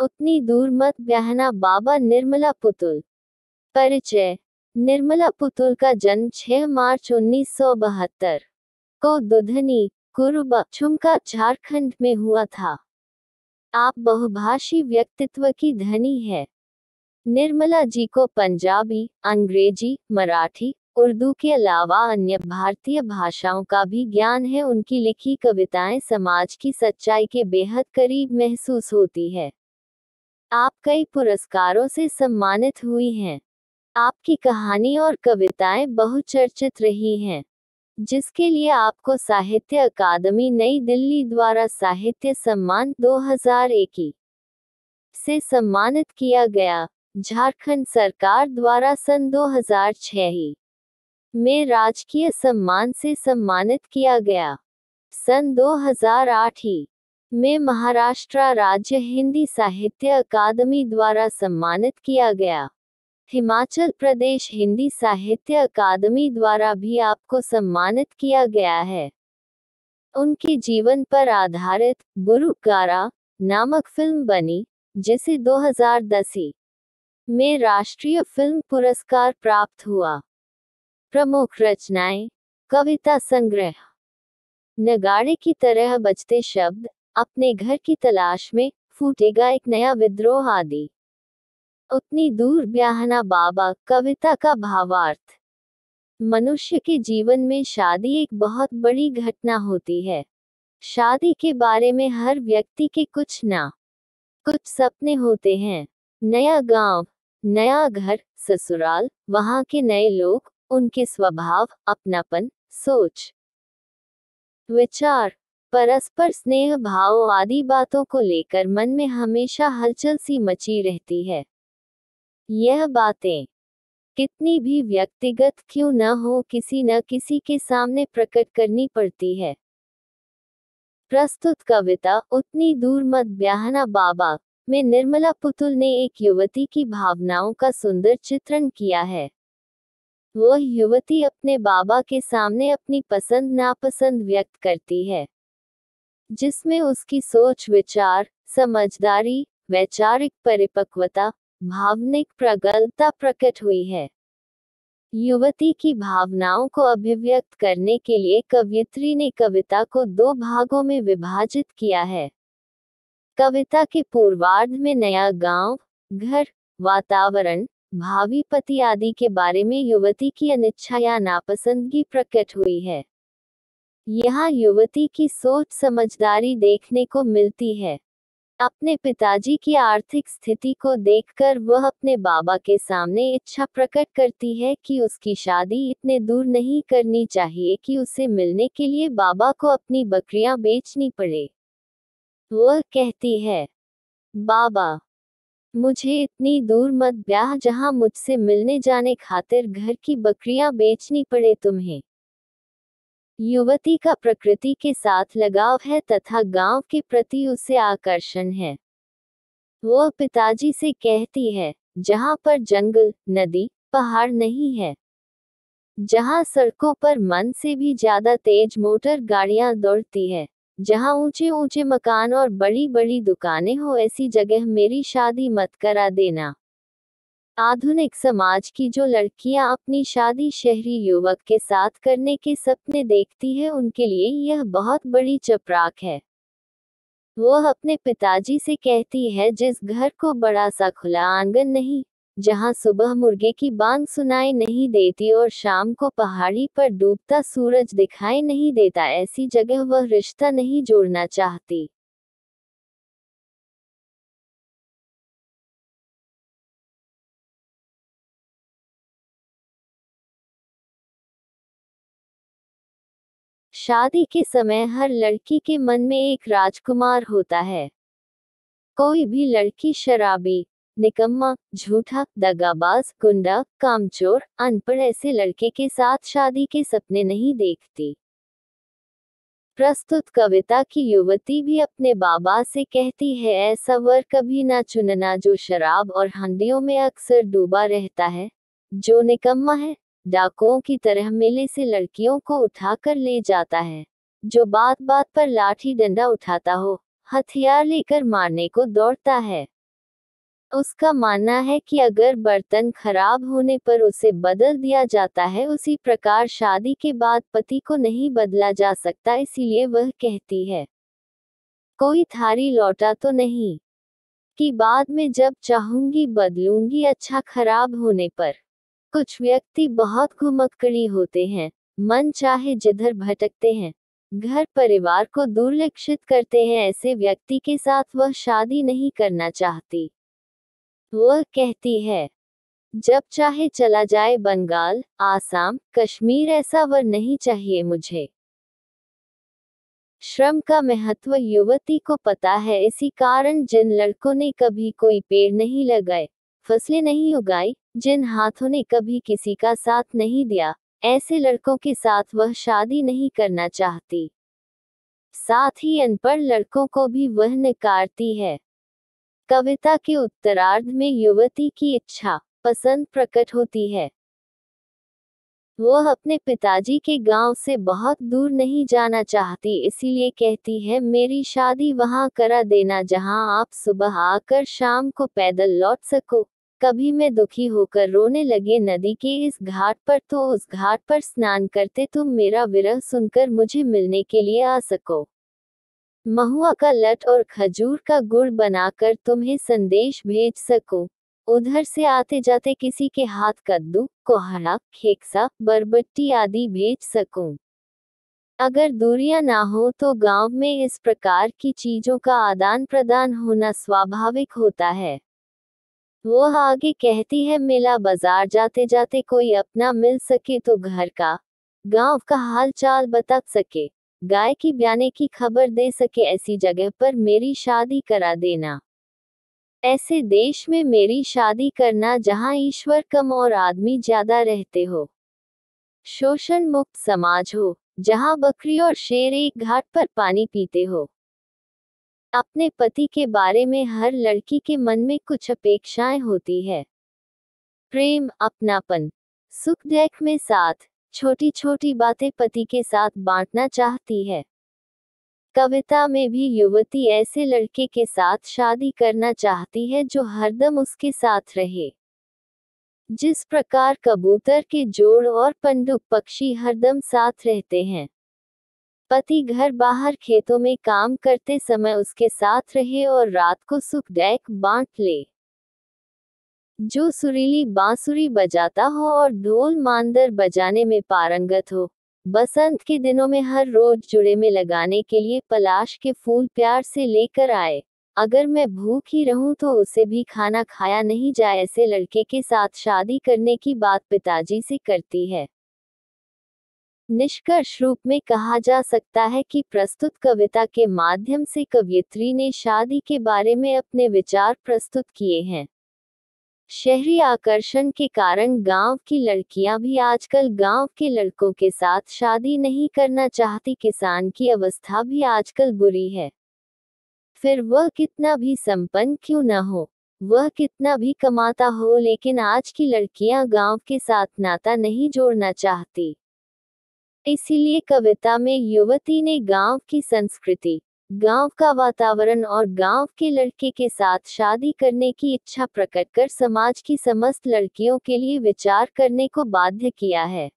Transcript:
उतनी दूर मत ब्याहना बाबा निर्मला पुतुल परिचय निर्मला पुतुल का जन्म 6 मार्च उन्नीस को दुधनी कुरुबा छुमका झारखंड में हुआ था आप बहुभाषी व्यक्तित्व की धनी है निर्मला जी को पंजाबी अंग्रेजी मराठी उर्दू के अलावा अन्य भारतीय भाषाओं का भी ज्ञान है उनकी लिखी कविताएं समाज की सच्चाई के बेहद करीब महसूस होती है आप कई पुरस्कारों से सम्मानित हुई हैं आपकी कहानी और कविताएं बहुचर्चित रही हैं जिसके लिए आपको साहित्य अकादमी नई दिल्ली द्वारा साहित्य सम्मान 2001 से सम्मानित किया गया झारखंड सरकार द्वारा सन 2006 में राजकीय सम्मान से सम्मानित किया गया सन 2008 ही में महाराष्ट्र राज्य हिंदी साहित्य अकादमी द्वारा सम्मानित किया गया हिमाचल प्रदेश हिंदी साहित्य अकादमी द्वारा भी आपको सम्मानित किया गया है उनके जीवन पर आधारित गुरुकारा नामक फिल्म बनी जिसे 2010 में राष्ट्रीय फिल्म पुरस्कार प्राप्त हुआ प्रमुख रचनाएं कविता संग्रह नगाड़े की तरह बजते शब्द अपने घर की तलाश में फूटेगा एक नया विद्रोह आदि उतनी दूर ब्याहना बाबा कविता का भावार्थ मनुष्य के जीवन में शादी एक बहुत बड़ी घटना होती है शादी के बारे में हर व्यक्ति के कुछ ना कुछ सपने होते हैं नया गांव, नया घर ससुराल वहां के नए लोग उनके स्वभाव अपनापन सोच विचार परस्पर स्नेह भाव आदि बातों को लेकर मन में हमेशा हलचल सी मची रहती है यह बातें कितनी भी व्यक्तिगत क्यों न हो किसी न किसी के सामने प्रकट करनी पड़ती है प्रस्तुत कविता उतनी दूर मत ब्याहना बाबा में निर्मला पुतुल ने एक युवती की भावनाओं का सुंदर चित्रण किया है वह युवती अपने बाबा के सामने अपनी पसंद नापसंद व्यक्त करती है जिसमें उसकी सोच विचार समझदारी वैचारिक परिपक्वता भावनिक प्रगलता प्रकट हुई है युवती की भावनाओं को अभिव्यक्त करने के लिए कवियत्री ने कविता को दो भागों में विभाजित किया है कविता के पूर्वार्ध में नया गांव, घर वातावरण भावी पति आदि के बारे में युवती की अनिच्छा या नापसंदगी प्रकट हुई है यहाँ युवती की सोच समझदारी देखने को मिलती है अपने पिताजी की आर्थिक स्थिति को देखकर वह अपने बाबा के सामने इच्छा प्रकट करती है कि उसकी शादी इतने दूर नहीं करनी चाहिए कि उसे मिलने के लिए बाबा को अपनी बकरियां बेचनी पड़े वह कहती है बाबा मुझे इतनी दूर मत ब्याह जहां मुझसे मिलने जाने खातिर घर की बकरियां बेचनी पड़े तुम्हें युवती का प्रकृति के साथ लगाव है तथा गांव के प्रति उसे आकर्षण है वो पिताजी से कहती है जहाँ पर जंगल नदी पहाड़ नहीं है जहां सड़कों पर मन से भी ज्यादा तेज मोटर गाड़ियां दौड़ती है जहां ऊंचे ऊंचे मकान और बड़ी बड़ी दुकानें हो ऐसी जगह मेरी शादी मत करा देना आधुनिक समाज की जो लड़कियां अपनी शादी शहरी युवक के साथ करने के सपने देखती है उनके लिए यह बहुत बड़ी चपराक है वह अपने पिताजी से कहती है जिस घर को बड़ा सा खुला आंगन नहीं जहां सुबह मुर्गे की बांग सुनाई नहीं देती और शाम को पहाड़ी पर डूबता सूरज दिखाई नहीं देता ऐसी जगह वह रिश्ता नहीं जोड़ना चाहती शादी के समय हर लड़की के मन में एक राजकुमार होता है कोई भी लड़की शराबी निकम्मा झूठा दगाबाज गुंडा कामचोर अनपढ़ ऐसे लड़के के साथ शादी के सपने नहीं देखती प्रस्तुत कविता की युवती भी अपने बाबा से कहती है ऐसा वर कभी ना चुनना जो शराब और हंडियों में अक्सर डूबा रहता है जो निकम्मा है डाकुओं की तरह मेले से लड़कियों को उठाकर ले जाता है जो बात बात पर लाठी डंडा उठाता हो हथियार लेकर मारने को दौड़ता है उसका मानना है कि अगर बर्तन खराब होने पर उसे बदल दिया जाता है उसी प्रकार शादी के बाद पति को नहीं बदला जा सकता इसलिए वह कहती है कोई थारी लौटा तो नहीं कि बाद में जब चाहूंगी बदलूंगी अच्छा खराब होने पर कुछ व्यक्ति बहुत घुमक्कड़ी होते हैं मन चाहे जिधर भटकते हैं घर परिवार को दुर्लक्षित करते हैं ऐसे व्यक्ति के साथ वह शादी नहीं करना चाहती वह कहती है जब चाहे चला जाए बंगाल आसाम कश्मीर ऐसा वर नहीं चाहिए मुझे श्रम का महत्व युवती को पता है इसी कारण जिन लड़कों ने कभी कोई पेड़ नहीं लगाए फसलें नहीं उगाई जिन हाथों ने कभी किसी का साथ नहीं दिया ऐसे लड़कों के साथ वह शादी नहीं करना चाहती साथ ही अनपढ़ लड़कों को भी वह नकारती है कविता के उत्तरार्ध में युवती की इच्छा पसंद प्रकट होती है वह अपने पिताजी के गांव से बहुत दूर नहीं जाना चाहती इसीलिए कहती है मेरी शादी वहां करा देना जहां आप सुबह आकर शाम को पैदल लौट सको कभी मैं दुखी होकर रोने लगे नदी के इस घाट पर तो उस घाट पर स्नान करते तुम मेरा विरह सुनकर मुझे मिलने के लिए आ सको महुआ का लट और खजूर का गुड़ बनाकर तुम्हें संदेश भेज सकूं उधर से आते जाते किसी के हाथ कद्दू कोहरा खेकसा बरबट्टी आदि भेज सकूं। अगर दूरियां ना हो तो गांव में इस प्रकार की चीजों का आदान प्रदान होना स्वाभाविक होता है वो आगे कहती है मेला बाजार जाते जाते कोई अपना मिल सके तो घर का गांव का हाल चाल बता सके गाय की ब्याने की खबर दे सके ऐसी जगह पर मेरी शादी करा देना ऐसे देश में मेरी शादी करना जहां ईश्वर कम और आदमी ज्यादा रहते हो शोषण मुक्त समाज हो जहां बकरी और शेर एक घाट पर पानी पीते हो अपने पति के बारे में हर लड़की के मन में कुछ अपेक्षाएं होती है प्रेम अपनापन सुख देख में साथ छोटी छोटी बातें पति के साथ बांटना चाहती है कविता में भी युवती ऐसे लड़के के साथ शादी करना चाहती है जो हरदम उसके साथ रहे जिस प्रकार कबूतर के जोड़ और पंडुक पक्षी हरदम साथ रहते हैं पति घर बाहर खेतों में काम करते समय उसके साथ रहे और रात को सुख डैक बांट ले जो सुरीली बांसुरी बजाता हो और ढोल मांदर बजाने में पारंगत हो बसंत के दिनों में हर रोज जुड़े में लगाने के लिए पलाश के फूल प्यार से लेकर आए अगर मैं भूख ही रहूं तो उसे भी खाना खाया नहीं जाए ऐसे लड़के के साथ शादी करने की बात पिताजी से करती है निष्कर्ष रूप में कहा जा सकता है कि प्रस्तुत कविता के माध्यम से कवियत्री ने शादी के बारे में अपने विचार प्रस्तुत किए हैं शहरी आकर्षण के कारण गांव की लड़कियां भी आजकल गांव के लड़कों के साथ शादी नहीं करना चाहती किसान की अवस्था भी आजकल बुरी है फिर वह कितना भी संपन्न क्यों न हो वह कितना भी कमाता हो लेकिन आज की लड़कियां गांव के साथ नाता नहीं जोड़ना चाहती इसीलिए कविता में युवती ने गांव की संस्कृति गांव का वातावरण और गांव के लड़के के साथ शादी करने की इच्छा प्रकट कर समाज की समस्त लड़कियों के लिए विचार करने को बाध्य किया है